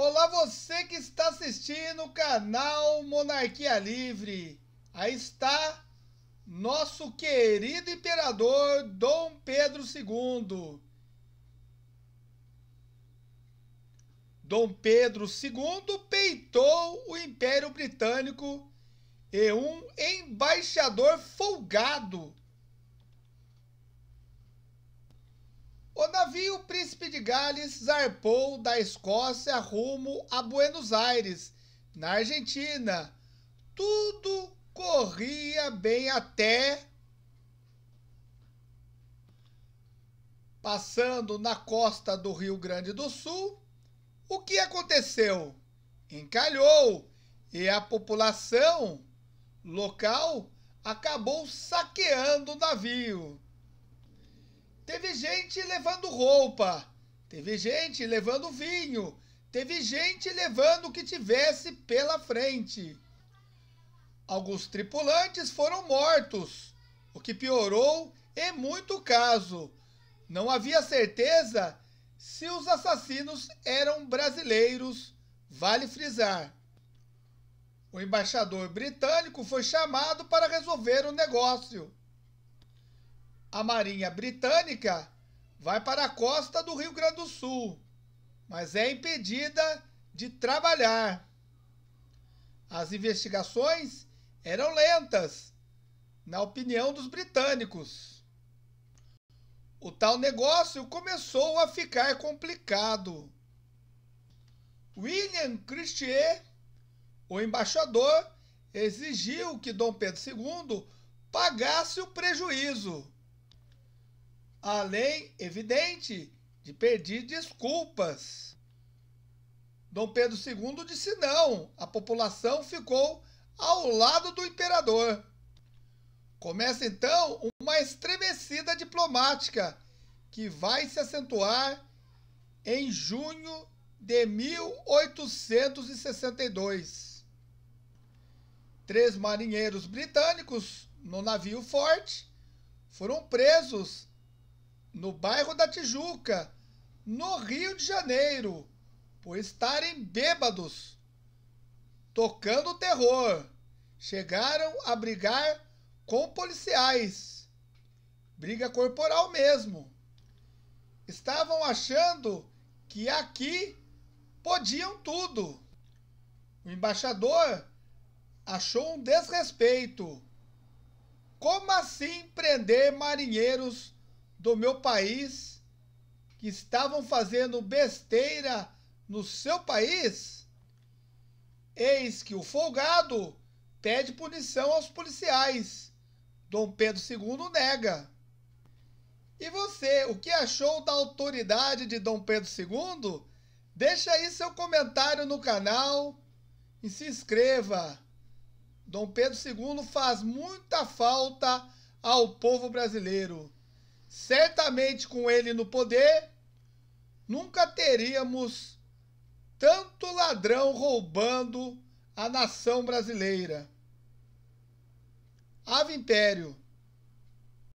Olá você que está assistindo o canal Monarquia Livre. Aí está nosso querido imperador Dom Pedro II. Dom Pedro II peitou o Império Britânico e um embaixador folgado navio Príncipe de Gales zarpou da Escócia rumo a Buenos Aires, na Argentina. Tudo corria bem até. Passando na costa do Rio Grande do Sul, o que aconteceu? Encalhou e a população local acabou saqueando o navio Teve gente levando roupa, teve gente levando vinho, teve gente levando o que tivesse pela frente. Alguns tripulantes foram mortos, o que piorou em muito caso. Não havia certeza se os assassinos eram brasileiros, vale frisar. O embaixador britânico foi chamado para resolver o negócio. A Marinha Britânica vai para a costa do Rio Grande do Sul, mas é impedida de trabalhar. As investigações eram lentas, na opinião dos britânicos. O tal negócio começou a ficar complicado. William Christie, o embaixador, exigiu que Dom Pedro II pagasse o prejuízo além, evidente, de pedir desculpas. Dom Pedro II disse não, a população ficou ao lado do imperador. Começa então uma estremecida diplomática que vai se acentuar em junho de 1862. Três marinheiros britânicos no navio forte foram presos no bairro da Tijuca, no Rio de Janeiro, por estarem bêbados, tocando terror. Chegaram a brigar com policiais. Briga corporal mesmo. Estavam achando que aqui podiam tudo. O embaixador achou um desrespeito. Como assim prender marinheiros do meu país que estavam fazendo besteira no seu país? Eis que o folgado pede punição aos policiais. Dom Pedro II nega. E você, o que achou da autoridade de Dom Pedro II? Deixa aí seu comentário no canal e se inscreva. Dom Pedro II faz muita falta ao povo brasileiro certamente com ele no poder, nunca teríamos tanto ladrão roubando a nação brasileira. Ave Império!